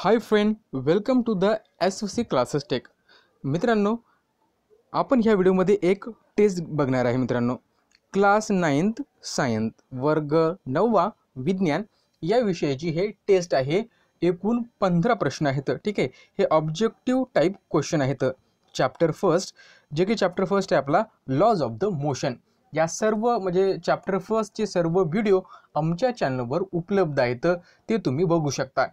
high friend welcome to the S C classes tech मित्रांनो आपण ह्या व्हिडिओमध्ये एक टेस्ट बघणार आहे मित्रांनो क्लास नाईन्थ सायन्थ वर्ग नववा विज्ञान या विषयाची हे टेस्ट आहे एकूण पंधरा प्रश्न आहेत ठीक आहे हे ऑब्जेक्टिव्ह टाईप क्वेश्चन आहेत चॅप्टर फर्स्ट जे की चॅप्टर फर्स्ट आहे आपला लॉज ऑफ द मोशन या सर्व म्हणजे चॅप्टर फर्स्टचे सर्व व्हिडिओ आमच्या चॅनलवर उपलब्ध आहेत ते तुम्ही बघू शकता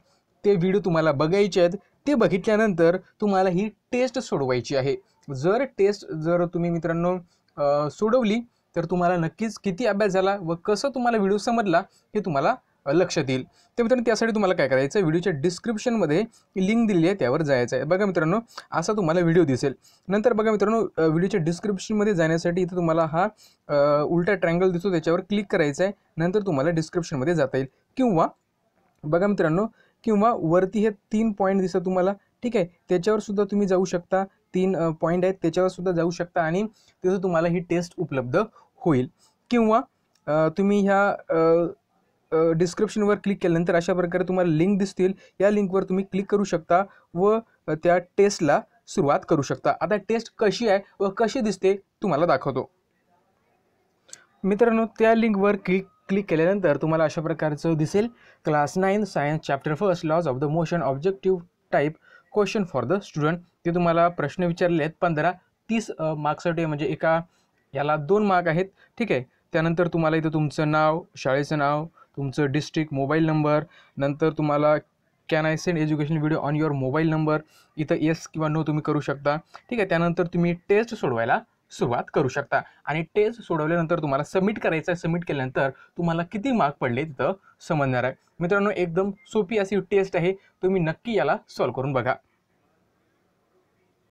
ते व्हिडिओ तुम्हाला बघायचे आहेत ते बघितल्यानंतर तुम्हाला ही टेस्ट सोडवायची आहे जर टेस्ट जर तुम्ही मित्रांनो सोडवली तर तुम्हाला नक्कीच किती अभ्यास झाला व कसं तुम्हाला व्हिडिओ समजला हे तुम्हाला लक्षात येईल तर मित्रांनो त्यासाठी तुम्हाला काय करायचं आहे व्हिडिओच्या डिस्क्रिप्शनमध्ये लिंक दिलेली आहे त्यावर जायचं आहे बघा मित्रांनो असा तुम्हाला व्हिडिओ दिसेल नंतर बघा मित्रांनो व्हिडिओच्या डिस्क्रिप्शनमध्ये जाण्यासाठी इथं तुम्हाला हा उलटा ट्रँगल दिसतो त्याच्यावर क्लिक करायचा आहे नंतर तुम्हाला डिस्क्रिप्शनमध्ये जाता येईल किंवा बघा मित्रांनो किंवा वरती हे तीन पॉईंट दिसतं तुम्हाला ठीक आहे त्याच्यावर सुद्धा तुम्ही जाऊ शकता तीन पॉईंट आहेत त्याच्यावर सुद्धा जाऊ शकता आणि तिथं तुम्हाला ही टेस्ट उपलब्ध होईल किंवा तुम्ही ह्या डिस्क्रिप्शनवर क्लिक केल्यानंतर अशा प्रकारे तुम्हाला लिंक दिसतील या लिंकवर तुम्ही क्लिक करू शकता व त्या टेस्टला सुरुवात करू शकता आता टेस्ट कशी आहे व कशी दिसते तुम्हाला दाखवतो मित्रांनो त्या लिंकवर क्लिक क्लिक केल्यानंतर तुम्हाला अशा प्रकारचं दिसेल class nine science chapter first laws of the motion objective type question for the student ते तुम्हाला प्रश्न विचारले आहेत पंधरा तीस मार्क्ससाठी म्हणजे एका याला दोन मार्क आहेत ठीक आहे त्यानंतर तुम्हाला इथं तुमचं नाव शाळेचं नाव तुमचं डिस्ट्रिक्ट मोबाईल नंबर नंतर तुम्हाला can I send education video on your mobile number इथं येस किंवा नो तुम्ही करू शकता ठीक आहे त्यानंतर तुम्ही टेस्ट सोडवायला सुरुवात करू शकता आणि टेस्ट सोडवल्यानंतर तुम्हाला सबमिट करायचं आहे सबमिट केल्यानंतर तुम्हाला किती मार्क पडले तिथं समजणार आहे मित्रांनो एकदम सोपी अशी टेस्ट आहे तुम्ही नक्की याला सॉल्व करून बघा